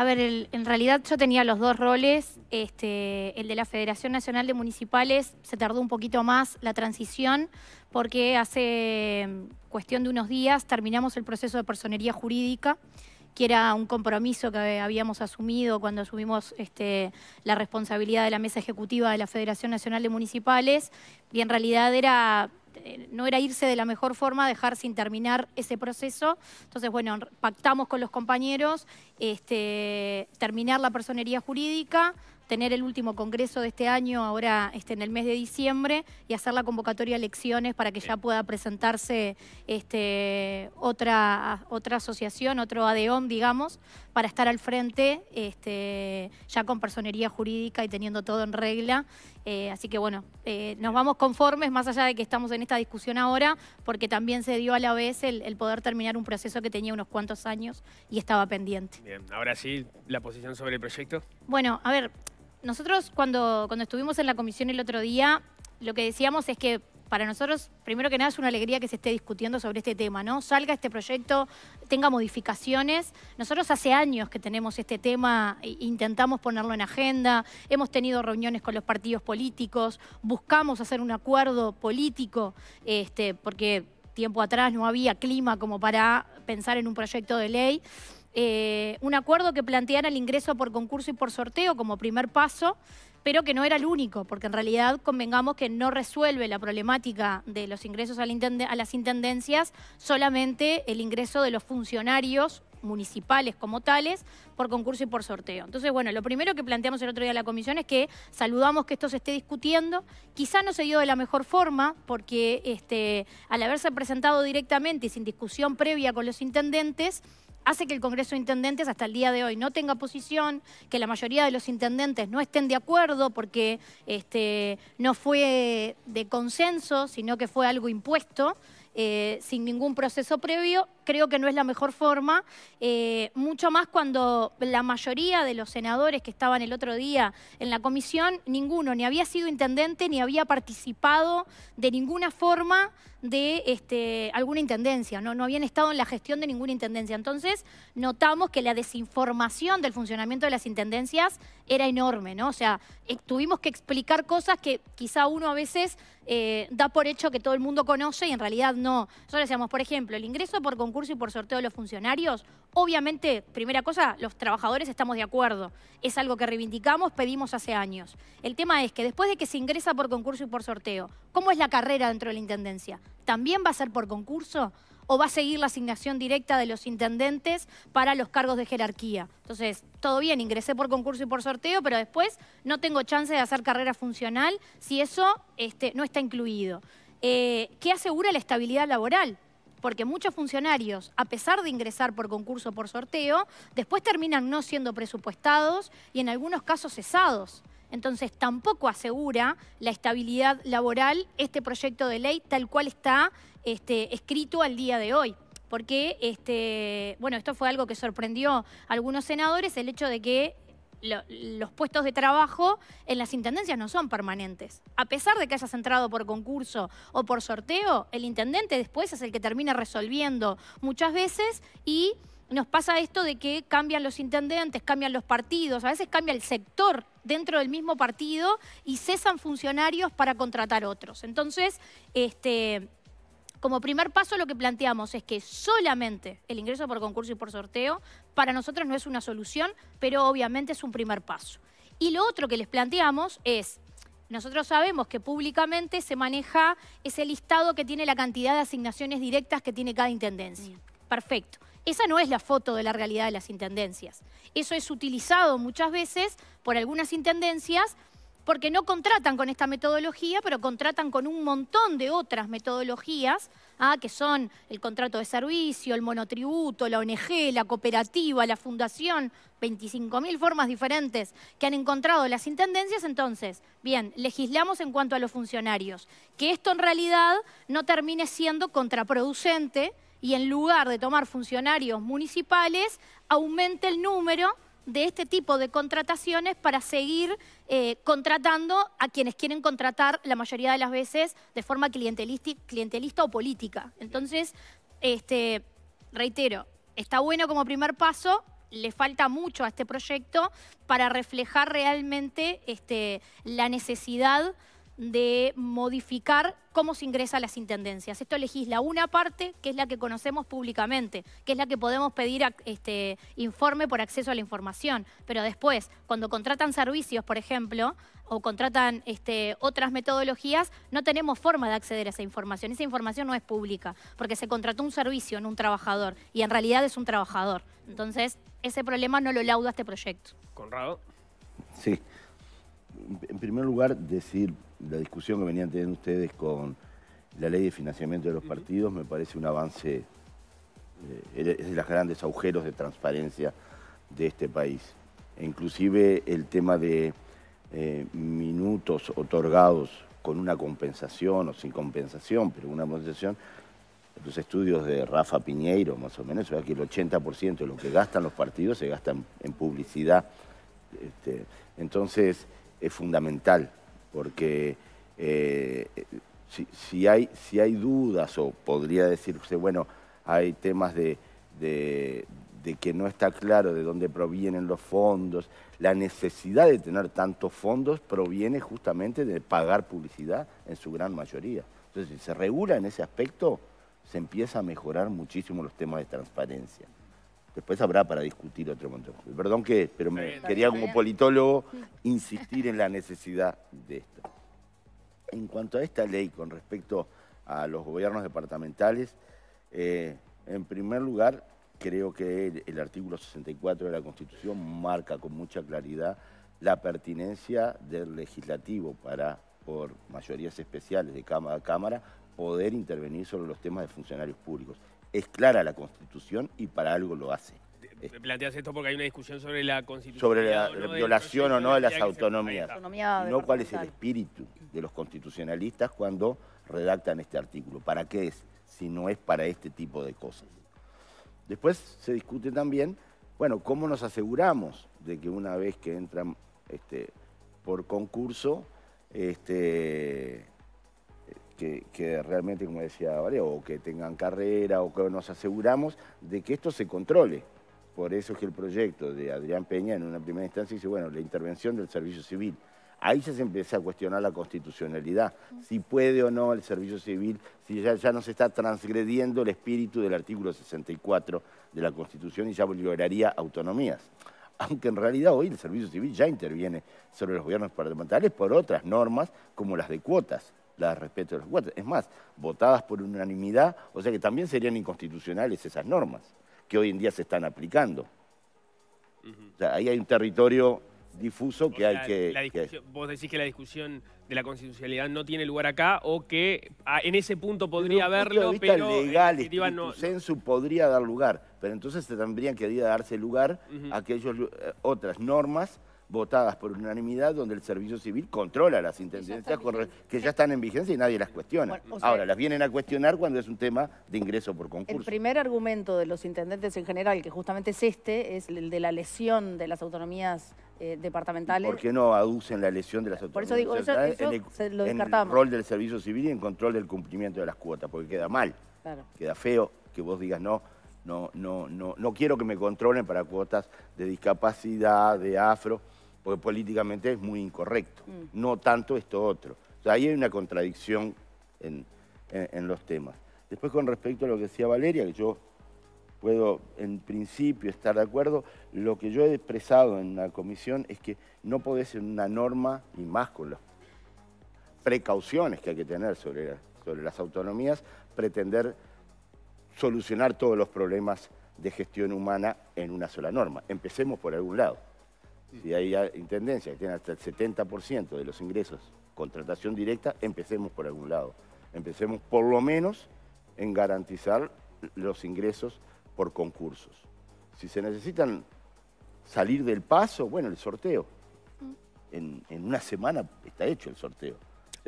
A ver, en realidad yo tenía los dos roles. Este, el de la Federación Nacional de Municipales se tardó un poquito más la transición porque hace em, cuestión de unos días terminamos el proceso de personería jurídica que era un compromiso que habíamos asumido cuando asumimos este, la responsabilidad de la mesa ejecutiva de la Federación Nacional de Municipales, y en realidad era no era irse de la mejor forma, dejar sin terminar ese proceso. Entonces, bueno, pactamos con los compañeros este, terminar la personería jurídica, tener el último congreso de este año, ahora este, en el mes de diciembre, y hacer la convocatoria a elecciones para que ya pueda presentarse este, otra, otra asociación, otro ADEOM, digamos, para estar al frente ya con personería jurídica y teniendo todo en regla eh, así que bueno, eh, nos vamos conformes, más allá de que estamos en esta discusión ahora, porque también se dio a la vez el, poder terminar un proceso que tenía unos cuantos años y estaba pendiente. Bien, ahora sí, la posición sobre el proyecto. Bueno, a ver, nosotros cuando, cuando estuvimos en la comisión el otro día, lo que decíamos es que para nosotros, primero que nada, es una alegría que se esté discutiendo sobre este tema, ¿no? Salga este proyecto, tenga modificaciones. Nosotros hace años que tenemos este tema, e intentamos ponerlo en agenda, hemos tenido reuniones con los partidos políticos, buscamos hacer un acuerdo político, este, porque tiempo atrás no había clima como para pensar en un proyecto de ley. Eh, un acuerdo que planteara el ingreso por concurso y por sorteo como primer paso pero que no era el único, porque en realidad convengamos que no resuelve la problemática de los ingresos a, las intendencias solamente el ingreso de los funcionarios municipales como tales por concurso y por sorteo. Entonces, bueno, lo primero que planteamos el otro día a la comisión es que saludamos que esto se esté discutiendo. Quizá no se dio de la mejor forma porque este, al haberse presentado directamente y sin discusión previa con los intendentes, hace que el Congreso de Intendentes hasta el día de hoy no tenga posición, que la mayoría de los intendentes no estén de acuerdo porque este, no fue de consenso, sino que fue algo impuesto. Eh, sin ningún proceso previo, creo que no es la mejor forma, eh, mucho más cuando la mayoría de los senadores que estaban el otro día en la comisión, ninguno ni había sido intendente ni había participado de ninguna forma de este, alguna intendencia, ¿no? no habían estado en la gestión de ninguna intendencia. Entonces notamos que la desinformación del funcionamiento de las intendencias era enorme, ¿no? O sea, eh, tuvimos que explicar cosas que quizá uno a veces eh, da por hecho que todo el mundo conoce y en realidad no. Nosotros decíamos, por ejemplo, el ingreso por concurso y por sorteo de los funcionarios Obviamente, primera cosa, los trabajadores estamos de acuerdo. Es algo que reivindicamos, pedimos hace años. El tema es que después de que se ingresa por concurso y por sorteo, ¿cómo es la carrera dentro de la Intendencia? ¿También va a ser por concurso? o va a seguir la asignación directa de los intendentes para los cargos de jerarquía. Entonces, todo bien, ingresé por concurso y por sorteo, pero después no tengo chance de hacer carrera funcional si eso este, no está incluido. Eh, ¿Qué asegura la estabilidad laboral? porque muchos funcionarios, a pesar de ingresar por concurso o por sorteo, después terminan no siendo presupuestados y en algunos casos cesados. Entonces tampoco asegura la estabilidad laboral este proyecto de ley tal cual está este, escrito al día de hoy. Porque, este, bueno, esto fue algo que sorprendió a algunos senadores, el hecho de que los puestos de trabajo en las intendencias no son permanentes. A pesar de que hayas entrado por concurso o por sorteo, el intendente después es el que termina resolviendo muchas veces y nos pasa esto de que cambian los intendentes, cambian los partidos, a veces cambia el sector dentro del mismo partido y cesan funcionarios para contratar otros. Entonces, este, como primer paso lo que planteamos es que solamente el ingreso por concurso y por sorteo para nosotros no es una solución, pero obviamente es un primer paso. Y lo otro que les planteamos es, nosotros sabemos que públicamente se maneja ese listado que tiene la cantidad de asignaciones directas que tiene cada intendencia. Perfecto. Esa no es la foto de la realidad de las intendencias. Eso es utilizado muchas veces por algunas intendencias porque no contratan con esta metodología, pero contratan con un montón de otras metodologías, ¿ah? que son el contrato de servicio, el monotributo, la ONG, la cooperativa, la fundación, 25.000 formas diferentes que han encontrado las intendencias. Entonces, bien, legislamos en cuanto a los funcionarios, que esto en realidad no termine siendo contraproducente y en lugar de tomar funcionarios municipales, aumente el número de este tipo de contrataciones para seguir eh, contratando a quienes quieren contratar la mayoría de las veces de forma clientelista o política. Entonces, este, reitero, está bueno como primer paso, le falta mucho a este proyecto para reflejar realmente este, la necesidad de modificar cómo se ingresa a las intendencias. Esto legisla una parte, que es la que conocemos públicamente, que es la que podemos pedir este, informe por acceso a la información. Pero después, cuando contratan servicios, por ejemplo, o contratan este, otras metodologías, no tenemos forma de acceder a esa información. Esa información no es pública, porque se contrató un servicio en un trabajador, y en realidad es un trabajador. Entonces, ese problema no lo lauda este proyecto. Conrado. Sí. En primer lugar, decir la discusión que venían teniendo ustedes con la ley de financiamiento de los partidos me parece un avance, eh, es de los grandes agujeros de transparencia de este país. E inclusive el tema de eh, minutos otorgados con una compensación o sin compensación, pero una compensación, los estudios de Rafa Piñeiro, más o menos, que el 80% de lo que gastan los partidos se gasta en, publicidad. Este, entonces, es fundamental porque eh, si, hay, dudas o podría decirse, bueno, hay temas de, de, que no está claro de dónde provienen los fondos, la necesidad de tener tantos fondos proviene justamente de pagar publicidad en su gran mayoría. Entonces, si se regula en ese aspecto, se empieza a mejorar muchísimo los temas de transparencia. Después habrá para discutir otro montón. Perdón que, pero me quería como politólogo insistir en la necesidad de esto. En cuanto a esta ley con respecto a los gobiernos departamentales, eh, en primer lugar, creo que el, el, artículo 64 de la Constitución marca con mucha claridad la pertinencia del legislativo para, por mayorías especiales de Cámara a Cámara, poder intervenir sobre los temas de funcionarios públicos es clara la Constitución y para algo lo hace. Eh, Planteas esto porque hay una discusión sobre la Constitución. Sobre la, violación o no de las autonomías. no cuál es el espíritu de los constitucionalistas cuando redactan este artículo. ¿Para qué es? Si no es para este tipo de cosas. Después se discute también, bueno, cómo nos aseguramos de que una vez que entran este, por concurso, este, que, realmente, como decía Valeria, o que tengan carrera, o que nos aseguramos de que esto se controle. Por eso es que el proyecto de Adrián Peña en una primera instancia dice, bueno, la intervención del servicio civil. Ahí ya se empieza a cuestionar la constitucionalidad, si puede o no el servicio civil, si ya, ya no se está transgrediendo el espíritu del artículo 64 de la Constitución y ya lograría autonomías aunque en realidad hoy el Servicio Civil ya interviene sobre los gobiernos parlamentarios por otras normas como las de cuotas la respeto de los Es más, votadas por unanimidad, o sea que también serían inconstitucionales esas normas que hoy en día se están aplicando. O sea, ahí hay un territorio difuso que hay que, la Vos decís que la discusión de la constitucionalidad no tiene lugar acá o que ah, en ese punto podría haberlo, pero... Eh, legal, en su podría dar lugar, pero entonces tendrían que darse lugar a aquellas eh, otras normas votadas por unanimidad donde el servicio civil controla las intendencias que ya están en vigencia y nadie las cuestiona. Ahora, las vienen a cuestionar cuando es un tema de ingreso por concurso. El primer argumento de los intendentes en general, que justamente es este, es el de la lesión de las autonomías eh, departamentales. ¿Por qué no aducen la lesión de las autonomías? Por eso digo, eso, en, el, el rol del servicio civil y en control del cumplimiento de las cuotas, porque queda mal, queda feo que vos digas no, no, no, no, no quiero que me controlen para cuotas de discapacidad, de afro porque políticamente es muy incorrecto, mm. no tanto esto otro. ahí hay una contradicción en, los temas. Después con respecto a lo que decía Valeria, que yo puedo en principio estar de acuerdo, lo que yo he expresado en la comisión es que no puede ser una norma, y más con las precauciones que hay que tener sobre, sobre las autonomías, pretender solucionar todos los problemas de gestión humana en una sola norma. Empecemos por algún lado. Si hay intendencia que tiene hasta el 70% de los ingresos contratación directa, empecemos por algún lado. Empecemos por lo menos en garantizar los ingresos por concursos. Si se necesitan salir del paso, bueno, el sorteo. Mm. En, una semana está hecho el sorteo.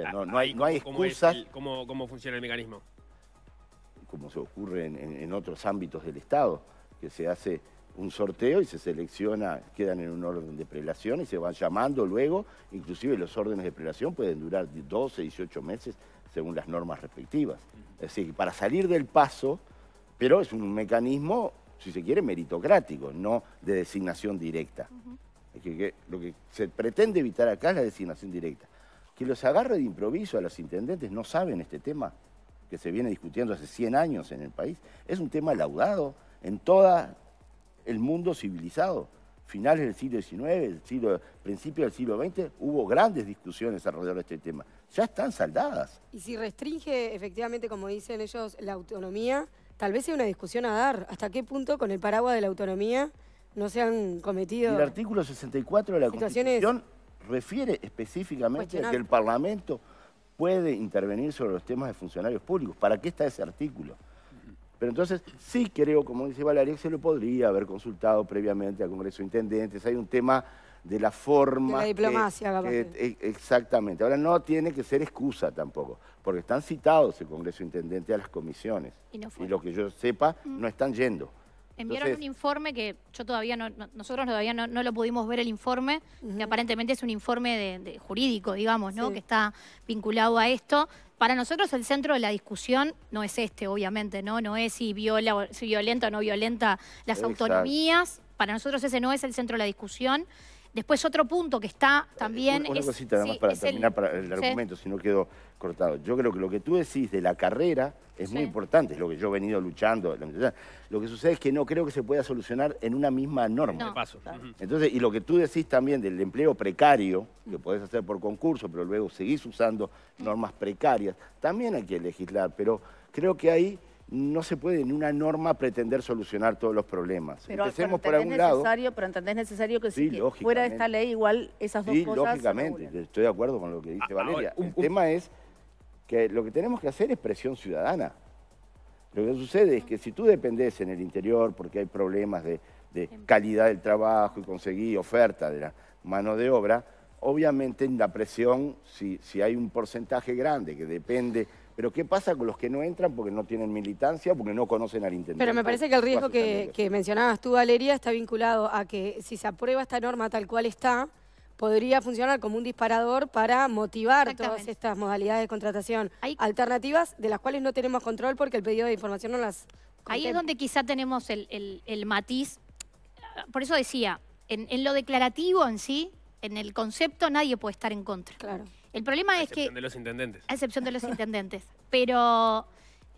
Ah, no, hay, excusas. ¿Cómo, funciona el mecanismo? Como se ocurre en, otros ámbitos del Estado, que se hace un sorteo y se selecciona, quedan en un orden de prelación y se van llamando luego, inclusive los órdenes de prelación pueden durar 12, 18 meses según las normas respectivas. Es decir, para salir del paso, pero es un mecanismo, si se quiere, meritocrático, no de designación directa. lo que se pretende evitar acá es la designación directa. Que los agarre de improviso a los intendentes no saben este tema que se viene discutiendo hace 100 años en el país. Es un tema laudado en toda el mundo civilizado. Finales del siglo XIX, principios del siglo XX, hubo grandes discusiones alrededor de este tema. Ya están saldadas. Y si restringe, efectivamente, como dicen ellos, la autonomía, tal vez sea una discusión a dar. ¿Hasta qué punto con el paraguas de la autonomía no se han cometido... el artículo 64 de la Constitución refiere específicamente a que el Parlamento puede intervenir sobre los temas de funcionarios públicos. ¿Para qué está ese artículo? Pero entonces sí creo, como dice Valeria, se lo podría haber consultado previamente al Congreso de Intendentes. Hay un tema de la forma... De la diplomacia, que, e, Exactamente. Ahora no tiene que ser excusa tampoco, porque están citados el Congreso Intendente a las comisiones. Y, lo que yo sepa, mm. no están yendo. Enviaron un informe que yo todavía no, nosotros todavía no, lo pudimos ver el informe, que aparentemente es un informe de, jurídico, digamos, ¿no? Que está vinculado a esto. Para nosotros el centro de la discusión no es este, obviamente, ¿no? No es si viola, si violenta o no violenta las autonomías. Para nosotros ese no es el centro de la discusión. Después otro punto que está también... Eh, una, cosita nada más para terminar el, argumento, si no quedo cortado. Yo creo que lo que tú decís de la carrera es muy importante, es lo que yo he venido luchando. Lo que sucede es que no creo que se pueda solucionar en una misma norma. Paso. Entonces, y lo que tú decís también del empleo precario, que podés hacer por concurso, pero luego seguís usando normas precarias, también hay que legislar, pero creo que ahí no se puede en una norma pretender solucionar todos los problemas. Pero, Empecemos por algún lado. Pero entendés necesario que, fuera de esta ley igual esas dos cosas... sí, lógicamente, estoy de acuerdo con lo que dice Valeria. El tema es que lo que tenemos que hacer es presión ciudadana. Lo que sucede es que si tú dependés en el interior porque hay problemas de, calidad del trabajo y conseguí oferta de la mano de obra, obviamente la presión, si, si hay un porcentaje grande que depende pero ¿qué pasa con los que no entran porque no tienen militancia, porque no conocen al intendente? Pero me parece que el riesgo que, mencionabas tú, Valeria, está vinculado a que si se aprueba esta norma tal cual está, podría funcionar como un disparador para motivar todas estas modalidades de contratación hay alternativas de las cuales no tenemos control porque el pedido de información no las... Ahí es donde quizá tenemos el, matiz. Por eso decía, en, en, lo declarativo en sí, en el concepto, nadie puede estar en contra. Claro. El problema es que... A excepción de los intendentes. A excepción de los intendentes. Pero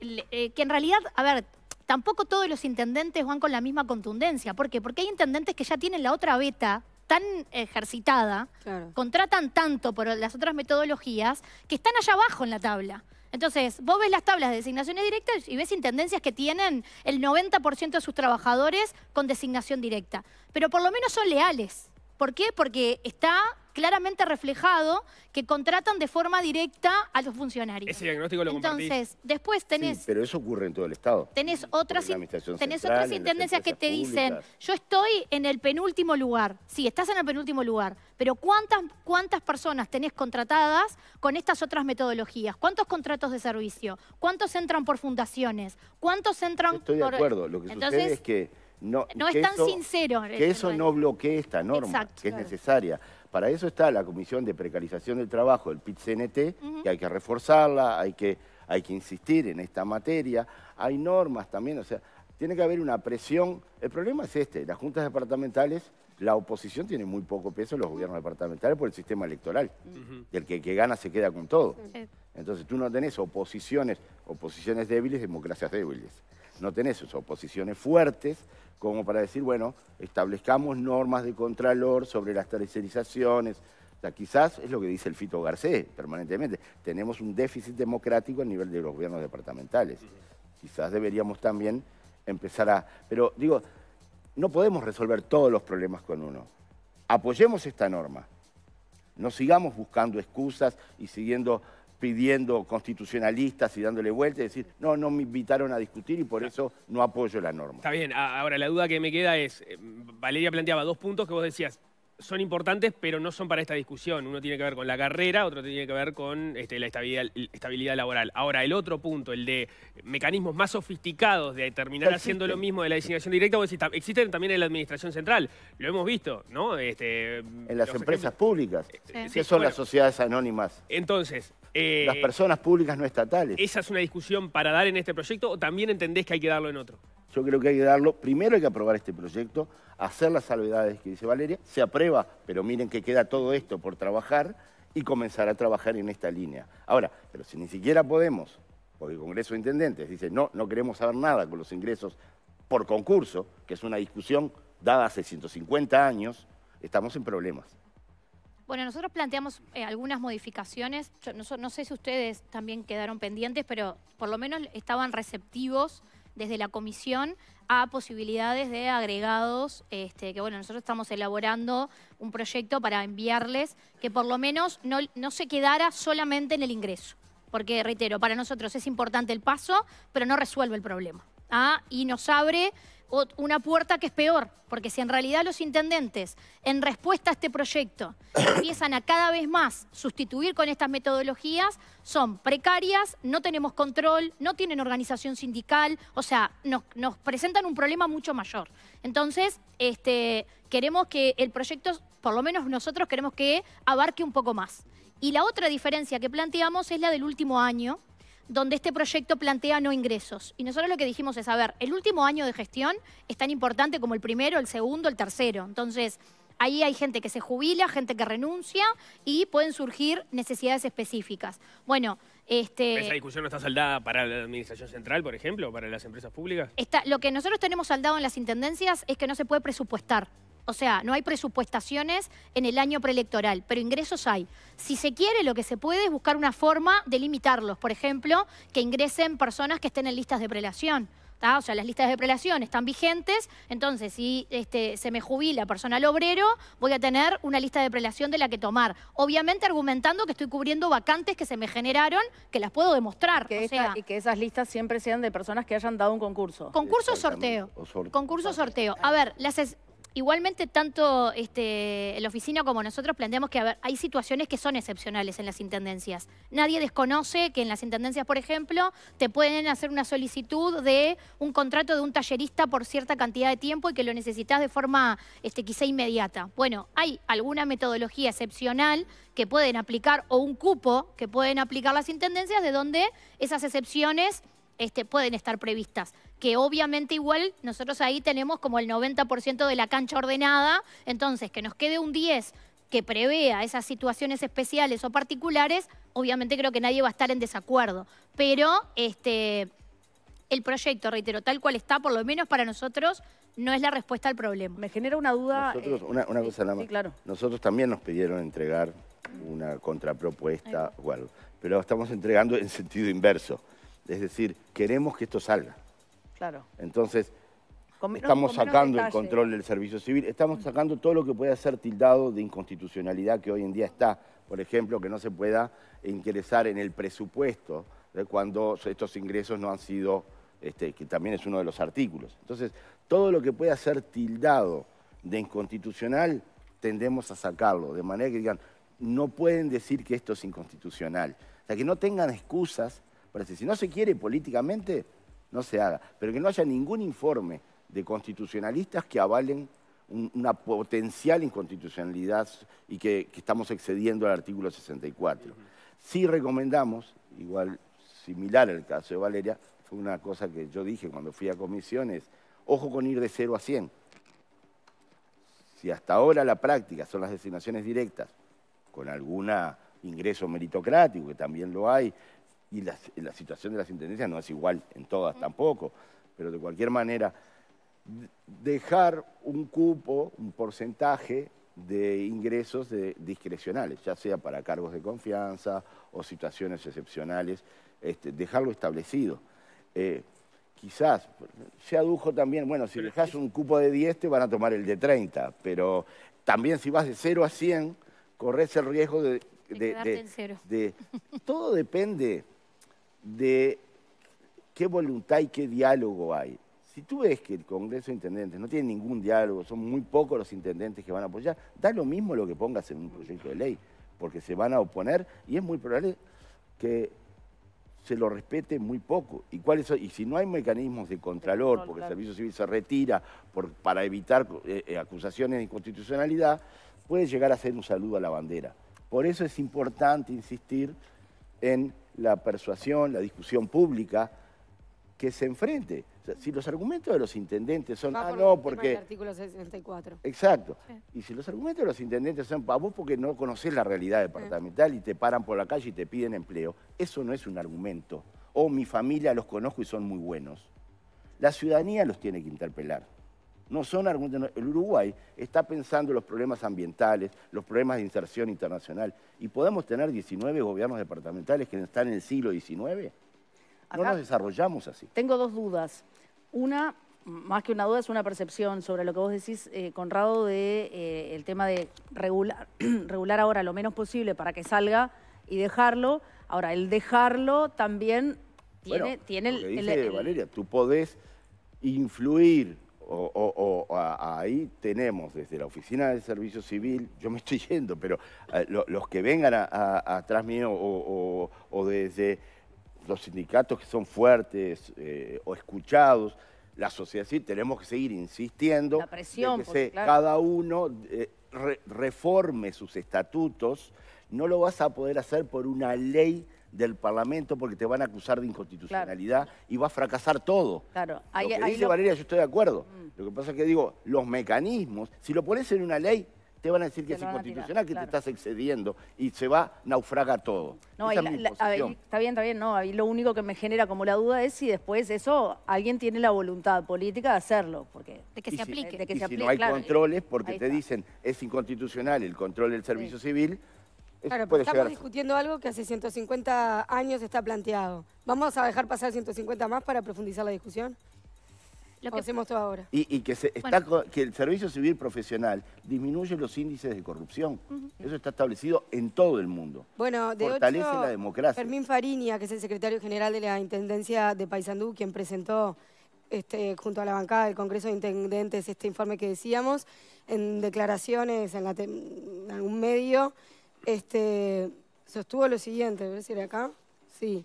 eh, que en realidad, a ver, tampoco todos los intendentes van con la misma contundencia. ¿Por qué? Porque hay intendentes que ya tienen la otra beta tan ejercitada, contratan tanto por las otras metodologías, que están allá abajo en la tabla. Entonces, vos ves las tablas de designaciones directas y ves intendencias que tienen el 90% de sus trabajadores con designación directa. Pero por lo menos son leales. ¿Por qué? Porque está claramente reflejado que contratan de forma directa a los funcionarios. Ese diagnóstico lo compartís. Entonces, después tenés... pero eso ocurre en todo el Estado. Tenés otras, otras intendencias que te dicen, yo estoy en el penúltimo lugar. Sí, estás en el penúltimo lugar, pero ¿cuántas, cuántas personas tenés contratadas con estas otras metodologías? ¿Cuántos contratos de servicio? ¿Cuántos entran por fundaciones? ¿Cuántos entran por...? Estoy de acuerdo. Lo que Entonces, sucede es que... No, que es tan eso, sincero. Que eso no bloquee esta norma, que es necesaria. Para eso está la Comisión de Precarización del Trabajo, el PIT-CNT, que hay que reforzarla, hay que, hay que insistir en esta materia. Hay normas también, o sea, tiene que haber una presión. El problema es este, las juntas departamentales, la oposición tiene muy poco peso en los gobiernos departamentales por el sistema electoral. Y el que, que, gana se queda con todo. Entonces tú no tenés oposiciones, oposiciones débiles, democracias débiles no tenés oposiciones oposiciones fuertes como para decir, bueno, establezcamos normas de contralor sobre las tercerizaciones. O quizás es lo que dice el Fito Garcés permanentemente. Tenemos un déficit democrático a nivel de los gobiernos departamentales. Quizás deberíamos también empezar a... Pero digo, no podemos resolver todos los problemas con uno. Apoyemos esta norma. No sigamos buscando excusas y siguiendo pidiendo constitucionalistas y dándole vueltas y decir, no, no me invitaron a discutir y por eso no apoyo la norma. Está bien, ahora la duda que me queda es, eh, Valeria planteaba dos puntos que vos decías, son importantes, pero no son para esta discusión. Uno tiene que ver con la carrera, otro tiene que ver con este, la estabilidad, laboral. Ahora, el otro punto, el de mecanismos más sofisticados de terminar haciendo lo mismo de la designación directa, vos decís, existen también en la administración central. Lo hemos visto, ¿no? Este, en las empresas públicas, eh, que son las sociedades anónimas. Entonces, las eh, personas públicas no estatales. ¿Esa es una discusión para dar en este proyecto o también entendés que hay que darlo en otro? Yo creo que hay que darlo, primero hay que aprobar este proyecto, hacer las salvedades que dice Valeria, se aprueba, pero miren que queda todo esto por trabajar y comenzar a trabajar en esta línea. Ahora, pero si ni siquiera podemos, porque el Congreso de Intendentes dice, no, no queremos saber nada con los ingresos por concurso, que es una discusión dada hace 150 años, estamos en problemas. Bueno, nosotros planteamos eh, algunas modificaciones. no, sé si ustedes también quedaron pendientes, pero por lo menos estaban receptivos desde la comisión a posibilidades de agregados, este, que bueno, nosotros estamos elaborando un proyecto para enviarles que por lo menos no, se quedara solamente en el ingreso. Porque, reitero, para nosotros es importante el paso, pero no resuelve el problema. ¿ah? Y nos abre una puerta que es peor, porque si en realidad los intendentes, en respuesta a este proyecto, empiezan a cada vez más sustituir con estas metodologías, son precarias, no tenemos control, no tienen organización sindical, o sea, nos, presentan un problema mucho mayor. Entonces, este, queremos que el proyecto, por lo menos nosotros queremos que abarque un poco más. Y la otra diferencia que planteamos es la del último año, donde este proyecto plantea no ingresos. Y nosotros lo que dijimos es, a ver, el último año de gestión es tan importante como el primero, el segundo, el tercero. Entonces, ahí hay gente que se jubila, gente que renuncia y pueden surgir necesidades específicas. Bueno, este, ¿Esa discusión no está saldada para la Administración Central, por ejemplo, para las empresas públicas? Está, lo que nosotros tenemos saldado en las intendencias es que no se puede presupuestar o sea, no hay presupuestaciones en el año preelectoral, pero ingresos hay. Si se quiere, lo que se puede es buscar una forma de limitarlos. Por ejemplo, que ingresen personas que estén en listas de prelación. O sea, las listas de prelación están vigentes, entonces si este, se me jubila personal obrero, voy a tener una lista de prelación de la que tomar. Obviamente argumentando que estoy cubriendo vacantes que se me generaron, que las puedo demostrar. Que y que esas listas siempre sean de personas que hayan dado un concurso. Concurso sorteo. sorteo. Concurso sorteo. A ver, las Igualmente, tanto este, la oficina como nosotros planteamos que hay situaciones que son excepcionales en las intendencias. Nadie desconoce que en las intendencias, por ejemplo, te pueden hacer una solicitud de un contrato de un tallerista por cierta cantidad de tiempo y que lo necesitas de forma este, quizá inmediata. Bueno, hay alguna metodología excepcional que pueden aplicar o un cupo que pueden aplicar las intendencias de donde esas excepciones este, pueden estar previstas que obviamente igual nosotros ahí tenemos como el 90% de la cancha ordenada, entonces que nos quede un 10 que prevea esas situaciones especiales o particulares, obviamente creo que nadie va a estar en desacuerdo, pero este el proyecto, reitero, tal cual está, por lo menos para nosotros, no es la respuesta al problema. Me genera una duda... Nosotros, eh, una, cosa claro. Nosotros también nos pidieron entregar una contrapropuesta, igual pero estamos entregando en sentido inverso. Es decir, queremos que esto salga. Entonces, estamos sacando el control del servicio civil, estamos sacando todo lo que pueda ser tildado de inconstitucionalidad que hoy en día está. Por ejemplo, que no se pueda ingresar en el presupuesto de cuando estos ingresos no han sido, este, que también es uno de los artículos. Entonces, todo lo que pueda ser tildado de inconstitucional tendemos a sacarlo, de manera que digan, no pueden decir que esto es inconstitucional. O sea, que no tengan excusas para decir, si no se quiere políticamente, no se haga, pero que no haya ningún informe de constitucionalistas que avalen una potencial inconstitucionalidad y que, estamos excediendo al artículo 64. Si recomendamos, igual similar al caso de Valeria, fue una cosa que yo dije cuando fui a comisiones, ojo con ir de 0 a 100. Si hasta ahora la práctica son las designaciones directas, con algún ingreso meritocrático, que también lo hay, y la, situación de las intendencias no es igual en todas tampoco, pero de cualquier manera, dejar un cupo, un porcentaje de ingresos discrecionales, ya sea para cargos de confianza o situaciones excepcionales, este, dejarlo establecido. Eh, quizás, se adujo también, bueno, si dejas un cupo de 10 te van a tomar el de 30, pero también si vas de 0 a 100, corres el riesgo de, de, todo depende de qué voluntad y qué diálogo hay. Si tú ves que el Congreso de Intendentes no tiene ningún diálogo, son muy pocos los intendentes que van a apoyar, da lo mismo lo que pongas en un proyecto de ley, porque se van a oponer y es muy probable que se lo respete muy poco. ¿Y, si no hay mecanismos de contralor, porque el Servicio Civil se retira para evitar eh, eh, acusaciones de inconstitucionalidad, puede llegar a ser un saludo a la bandera. Por eso es importante insistir en la persuasión, la discusión pública, que se enfrente. Ah, si los argumentos de los intendentes son, ah, no, porque... El artículo 64. Exacto. Y si los argumentos de los intendentes son, para vos porque no conocés la realidad departamental y te paran por la calle y te piden empleo, eso no es un argumento. O mi familia los conozco y son muy buenos. La ciudadanía los tiene que interpelar no son argumentos. El Uruguay está pensando en los problemas ambientales, los problemas de inserción internacional. ¿Y podemos tener 19 gobiernos departamentales que están en el siglo XIX? no nos desarrollamos así. Tengo dos dudas. Una, más que una duda, es una percepción sobre lo que vos decís, eh, Conrado, de eh, el tema de regular, regular ahora lo menos posible para que salga y dejarlo. Ahora, el dejarlo también tiene, tiene el, lo dice Valeria, tú podés influir o, ahí tenemos desde la Oficina del Servicio Civil, yo me estoy yendo, pero eh, los que vengan atrás mío o, desde los sindicatos que son fuertes eh, o escuchados, la sociedad civil, tenemos que seguir insistiendo la presión, que cada uno eh, reforme sus estatutos. No lo vas a poder hacer por una ley del Parlamento porque te van a acusar de inconstitucionalidad y va a fracasar todo. Claro. Ahí, lo que dice Valeria, yo estoy de acuerdo. Mm. Lo que pasa es que digo, los mecanismos, si lo pones en una ley, te van a decir que es inconstitucional, que te estás excediendo y se va a todo. No, está bien, está bien, no, ahí lo único que me genera como la duda es si después eso alguien tiene la voluntad política de hacerlo, porque de que se aplique, de que se si no hay controles porque te dicen es inconstitucional el control del servicio civil, claro, estamos discutiendo algo que hace 150 años está planteado. ¿Vamos a dejar pasar 150 más para profundizar la discusión? Lo hacemos todo ahora. Y, que, el servicio civil profesional disminuye los índices de corrupción. Eso está establecido en todo el mundo. Bueno, de Fortalece la democracia. Fermín Farinia, que es el secretario general de la Intendencia de Paysandú, quien presentó este, junto a la bancada del Congreso de Intendentes este informe que decíamos, en declaraciones en, en algún medio este, sostuvo lo siguiente, a ver si era acá. Sí.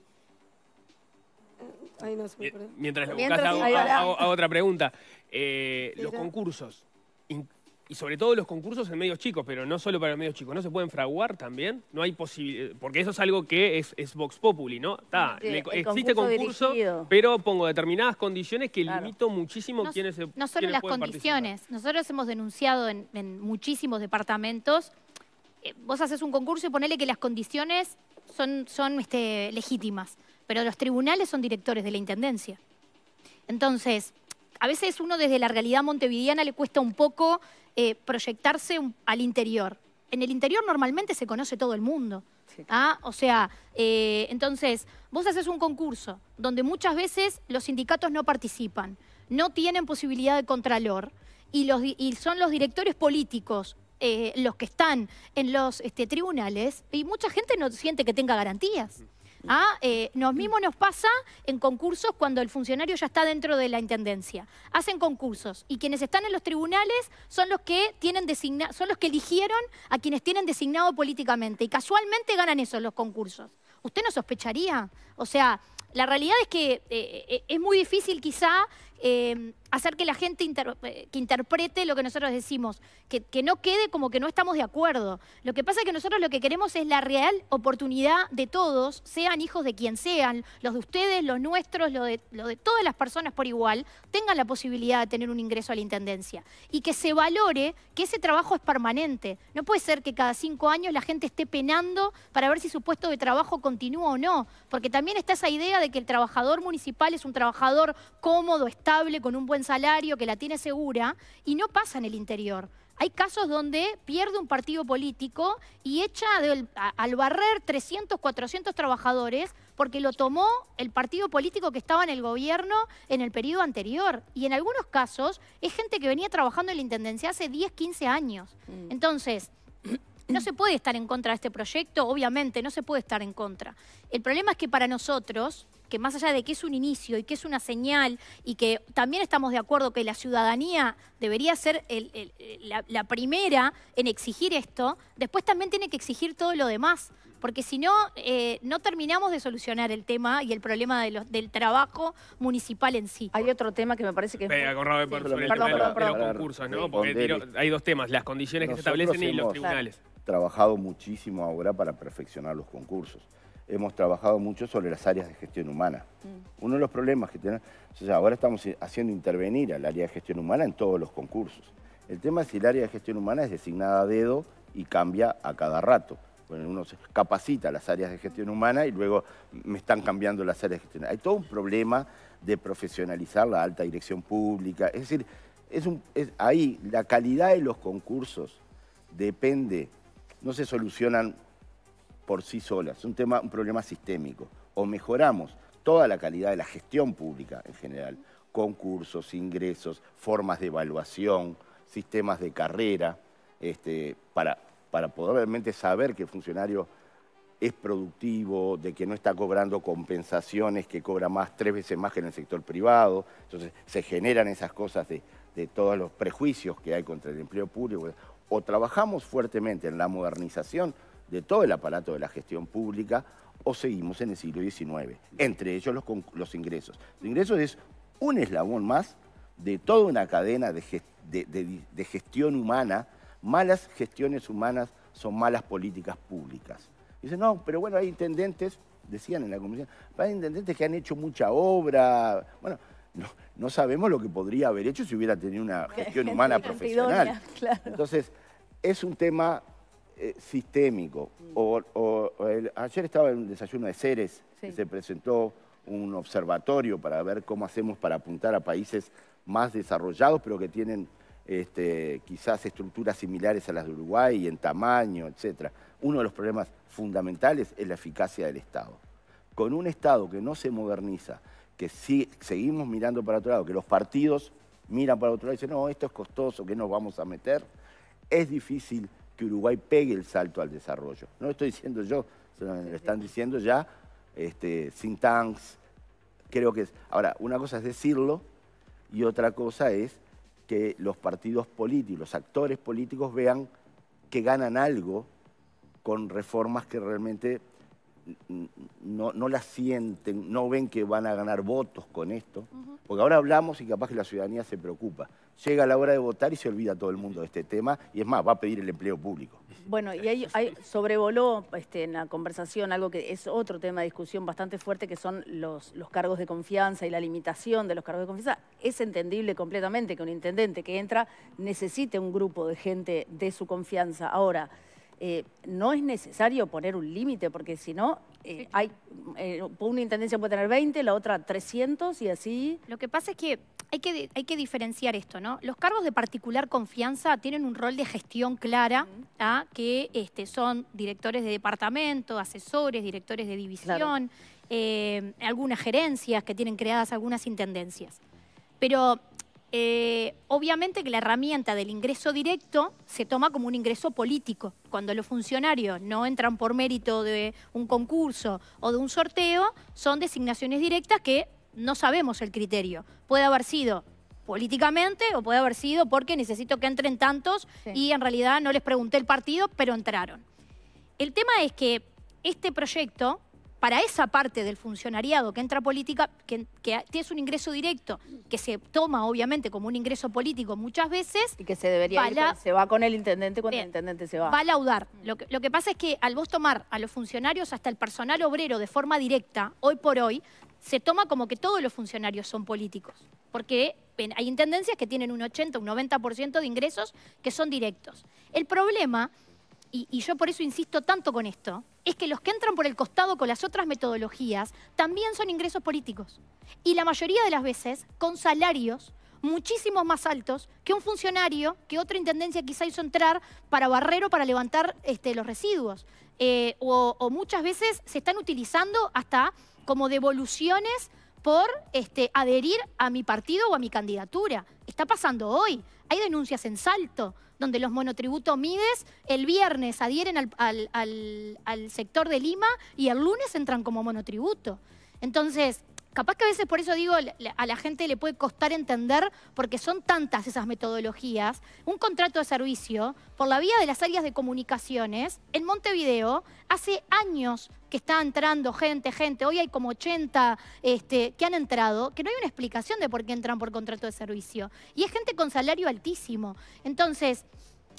Eh, ahí no se me Mientras lo hago, otra pregunta. Eh, los concursos, y sobre todo los concursos en medios chicos, pero no solo para medios chicos, ¿no se pueden fraguar también? No hay porque eso es algo que es, Vox Populi, ¿no? existe concurso, pero pongo determinadas condiciones que limito muchísimo no, quiénes se No solo las condiciones, nosotros hemos denunciado en muchísimos departamentos eh, vos haces un concurso y ponele que las condiciones son, este, legítimas, pero los tribunales son directores de la Intendencia. Entonces, a veces uno desde la realidad montevideana le cuesta un poco eh, proyectarse al interior. En el interior normalmente se conoce todo el mundo. ¿ah? O sea, eh, entonces, vos haces un concurso donde muchas veces los sindicatos no participan, no tienen posibilidad de contralor y, los, y son los directores políticos eh, los que están en los este, tribunales y mucha gente no siente que tenga garantías. Ah, eh, nos mismo nos pasa en concursos cuando el funcionario ya está dentro de la intendencia. Hacen concursos y quienes están en los tribunales son los que tienen designa son los que eligieron a quienes tienen designado políticamente y casualmente ganan esos los concursos. ¿Usted no sospecharía? O sea, la realidad es que eh, es muy difícil quizá Em, hacer que la gente eh, que interprete lo que nosotros decimos, que, no quede como que no estamos de acuerdo. Lo que pasa es que nosotros lo que queremos es la real oportunidad de todos, sean hijos de quien sean, los de ustedes, los nuestros, los de, de todas las personas por igual, tengan la posibilidad de tener un ingreso a la Intendencia y que se valore que ese trabajo es permanente. No puede ser que cada cinco años la gente esté penando para ver si su puesto de trabajo continúa o no, porque también está esa idea de que el trabajador municipal es un trabajador cómodo, estable, con un buen salario, que la tiene segura, y no pasa en el interior. Hay casos donde pierde un partido político y echa al barrer 300, 400 trabajadores porque lo tomó el partido político que estaba en el gobierno en el periodo anterior. Y en algunos casos es gente que venía trabajando en la Intendencia hace 10, 15 años. Mm. Entonces, no se puede estar en contra de este proyecto, obviamente, no se puede estar en contra. El problema es que para nosotros, que más allá de que es un inicio y que es una señal y que también estamos de acuerdo que la ciudadanía debería ser la, primera en exigir esto, después también tiene que exigir todo lo demás porque si no, eh, no terminamos de solucionar el tema y el problema del trabajo municipal en sí. Hay otro tema que me parece que es... hay dos temas, las condiciones que se establecen y los tribunales. Hemos trabajado muchísimo ahora para perfeccionar los concursos hemos trabajado mucho sobre las áreas de gestión humana. Mm. Uno de los problemas que tenemos, o sea, ahora estamos haciendo intervenir al área de gestión humana en todos los concursos. El tema es si el área de gestión humana es designada a dedo y cambia a cada rato. Bueno, uno se capacita las áreas de gestión humana y luego me están cambiando las áreas de gestión. humana. Hay todo un problema de profesionalizar la alta dirección pública. Es decir, es, un, es ahí la calidad de los concursos depende, no se solucionan por sí solas, es un, tema, un problema sistémico. O mejoramos toda la calidad de la gestión pública en general, concursos, ingresos, formas de evaluación, sistemas de carrera, este, para, poder realmente saber que el funcionario es productivo, de que no está cobrando compensaciones, que cobra más, tres veces más que en el sector privado. Entonces se generan esas cosas de, de todos los prejuicios que hay contra el empleo público. O trabajamos fuertemente en la modernización de todo el aparato de la gestión pública o seguimos en el siglo XIX. Entre ellos los, ingresos. Los ingresos es un eslabón más de toda una cadena de, gestión humana. Malas gestiones humanas son malas políticas públicas. Dicen, no, pero bueno, hay intendentes, decían en la comisión, hay intendentes que han hecho mucha obra. Bueno, no, sabemos lo que podría haber hecho si hubiera tenido una gestión humana profesional. Entonces, es un tema eh, sistémico. Mm. ayer estaba en un desayuno de Ceres, se presentó un observatorio para ver cómo hacemos para apuntar a países más desarrollados, pero que tienen este, quizás estructuras similares a las de Uruguay en tamaño, etc. Uno de los problemas fundamentales es la eficacia del Estado. Con un Estado que no se moderniza, que si, seguimos mirando para otro lado, que los partidos miran para otro lado y dicen, no, esto es costoso, ¿qué nos vamos a meter? Es difícil que Uruguay pegue el salto al desarrollo. No lo estoy diciendo yo, lo están diciendo ya este, think tanks. Creo que es. Ahora, una cosa es decirlo y otra cosa es que los partidos políticos, los actores políticos vean que ganan algo con reformas que realmente no, no las sienten, no ven que van a ganar votos con esto. Porque ahora hablamos y capaz que la ciudadanía se preocupa llega la hora de votar y se olvida todo el mundo de este tema, y es más, va a pedir el empleo público. Bueno, y ahí sobrevoló este, en la conversación algo que es otro tema de discusión bastante fuerte, que son los, los cargos de confianza y la limitación de los cargos de confianza. Es entendible completamente que un intendente que entra necesite un grupo de gente de su confianza. Ahora, eh, no es necesario poner un límite, porque si no, eh, hay, eh, una intendencia puede tener 20, la otra 300 y así. Lo que pasa es que hay, que hay que diferenciar esto, ¿no? Los cargos de particular confianza tienen un rol de gestión clara, a ¿ah? que este, son directores de departamento, asesores, directores de división, algunas gerencias que tienen creadas algunas intendencias. Pero eh, obviamente que la herramienta del ingreso directo se toma como un ingreso político. Cuando los funcionarios no entran por mérito de un concurso o de un sorteo, son designaciones directas que no sabemos el criterio. Puede haber sido políticamente o puede haber sido porque necesito que entren tantos y en realidad no les pregunté el partido, pero entraron. El tema es que este proyecto para esa parte del funcionariado que entra política, que, que, un ingreso directo, que se toma obviamente como un ingreso político muchas veces. Y que se debería va se va con el intendente cuando el intendente se va. Va a laudar. Lo que, pasa es que al vos tomar a los funcionarios, hasta el personal obrero de forma directa, hoy por hoy, se toma como que todos los funcionarios son políticos. Porque hay intendencias que tienen un 80, un 90% de ingresos que son directos. El problema, y yo por eso insisto tanto con esto, es que los que entran por el costado con las otras metodologías también son ingresos políticos. Y la mayoría de las veces con salarios muchísimos más altos que un funcionario que otra intendencia quizá hizo entrar para barrer o para levantar este, los residuos. Eh, o, muchas veces se están utilizando hasta como devoluciones por este, adherir a mi partido o a mi candidatura. Está pasando hoy. Hay denuncias en Salto, donde los monotributos mides el viernes adhieren al, al, al sector de Lima y el lunes entran como monotributo. Entonces, Capaz que a veces por eso digo, a la gente le puede costar entender porque son tantas esas metodologías. Un contrato de servicio por la vía de las áreas de comunicaciones en Montevideo hace años que está entrando gente, gente, hoy hay como 80 este, que han entrado, que no hay una explicación de por qué entran por contrato de servicio. Y es gente con salario altísimo. Entonces,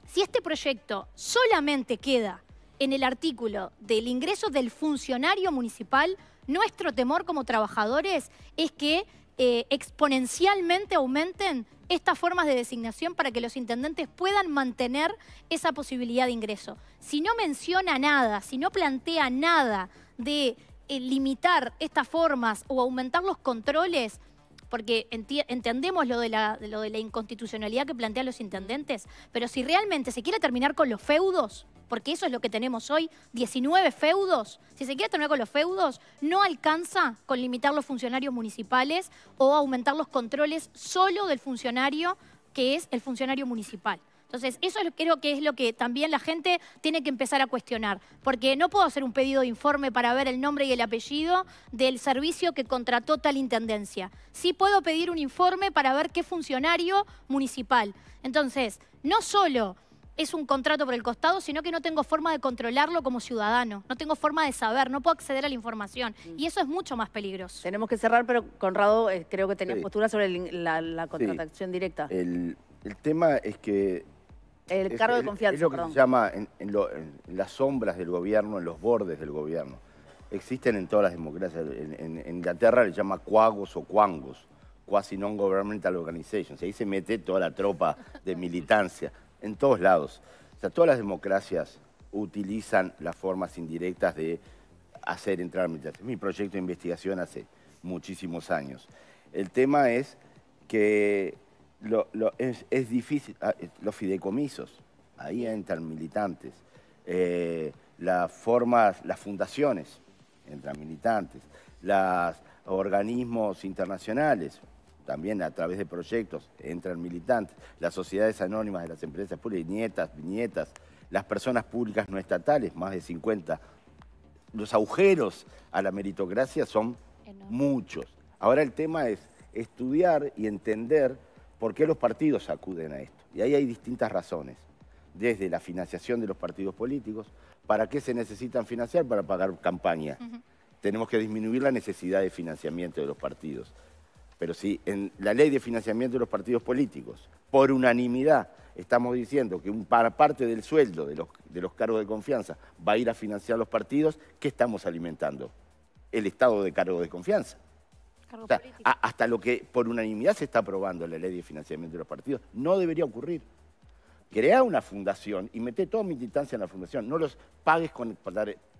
si este proyecto solamente queda en el artículo del ingreso del funcionario municipal, nuestro temor como trabajadores es que eh, exponencialmente aumenten estas formas de designación para que los intendentes puedan mantener esa posibilidad de ingreso. Si no menciona nada, si no plantea nada de eh, limitar estas formas o aumentar los controles, porque entendemos lo de, la, lo de la inconstitucionalidad que plantean los intendentes, pero si realmente se quiere terminar con los feudos, porque eso es lo que tenemos hoy, 19 feudos. Si se quiere terminar con los feudos, no alcanza con limitar los funcionarios municipales o aumentar los controles solo del funcionario que es el funcionario municipal. Entonces, eso creo que es lo que también la gente tiene que empezar a cuestionar, porque no puedo hacer un pedido de informe para ver el nombre y el apellido del servicio que contrató tal intendencia. Sí puedo pedir un informe para ver qué funcionario municipal. Entonces, no solo es un contrato por el costado, sino que no tengo forma de controlarlo como ciudadano, no tengo forma de saber, no puedo acceder a la información. Y eso es mucho más peligroso. Tenemos que cerrar, pero Conrado eh, creo que tenía postura sobre la, contratación directa. el tema es que el cargo de confianza. lo que se llama en, las sombras del gobierno, en los bordes del gobierno. Existen en todas las democracias. En, Inglaterra le llama cuagos o cuangos, quasi non-governmental organizations. Ahí se mete toda la tropa de militancia, en todos lados. O sea, todas las democracias utilizan las formas indirectas de hacer entrar es Mi proyecto de investigación hace muchísimos años. El tema es que lo, es, difícil, ah, eh, los fideicomisos, ahí entran militantes, eh, las formas, las fundaciones entran militantes, los organismos internacionales, también a través de proyectos entran militantes, las sociedades anónimas de las empresas públicas, nietas, viñetas, las personas públicas no estatales, más de 50. Los agujeros a la meritocracia son muchos. Ahora el tema es estudiar y entender ¿Por qué los partidos acuden a esto? Y ahí hay distintas razones, desde la financiación de los partidos políticos, ¿para qué se necesitan financiar? Para pagar campaña. Tenemos que disminuir la necesidad de financiamiento de los partidos. Pero si en la ley de financiamiento de los partidos políticos, por unanimidad, estamos diciendo que un, parte del sueldo de los, de los cargos de confianza va a ir a financiar los partidos, ¿qué estamos alimentando? El estado de cargo de confianza hasta lo que por unanimidad se está aprobando la ley de financiamiento de los partidos, no debería ocurrir. Crea una fundación y mete toda mi distancia en la fundación. No los pagues con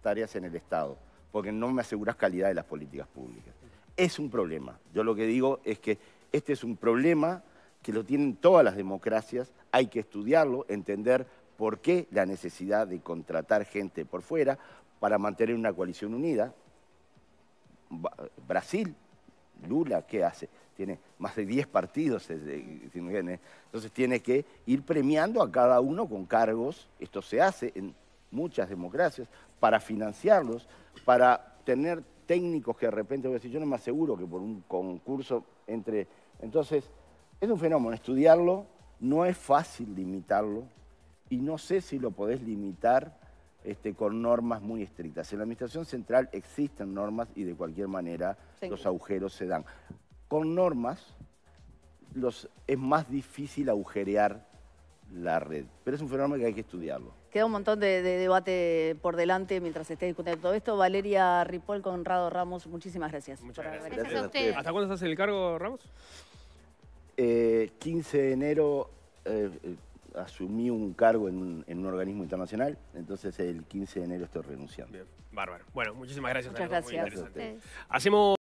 tareas en el Estado, porque no me aseguras calidad de las políticas públicas. Es un problema. Yo lo que digo es que este es un problema que lo tienen todas las democracias, hay que estudiarlo, entender por qué la necesidad de contratar gente por fuera para mantener una coalición unida. Brasil Lula, ¿qué hace? Tiene más de 10 partidos, entonces tiene que ir premiando a cada uno con cargos, esto se hace en muchas democracias, para financiarlos, para tener técnicos que de repente voy a decir, yo no me aseguro que por un concurso entre... Entonces, es un fenómeno, estudiarlo no es fácil limitarlo y no sé si lo podés limitar este, con normas muy estrictas. En la Administración Central existen normas y de cualquier manera los agujeros se dan. Con normas los, es más difícil agujerear la red, pero es un fenómeno que hay que estudiarlo. Queda un montón de, debate por delante mientras se esté discutiendo todo esto. Valeria Ripoll, Conrado Ramos, muchísimas gracias. Muchas gracias. ¿Hasta cuándo estás en el cargo, Ramos? 15 eh, de enero eh, eh, asumí un cargo en, un organismo internacional, entonces el 15 de enero estoy renunciando. Bien, bárbaro. Bueno, muchísimas gracias. Muchas gracias. gracias. Hacemos...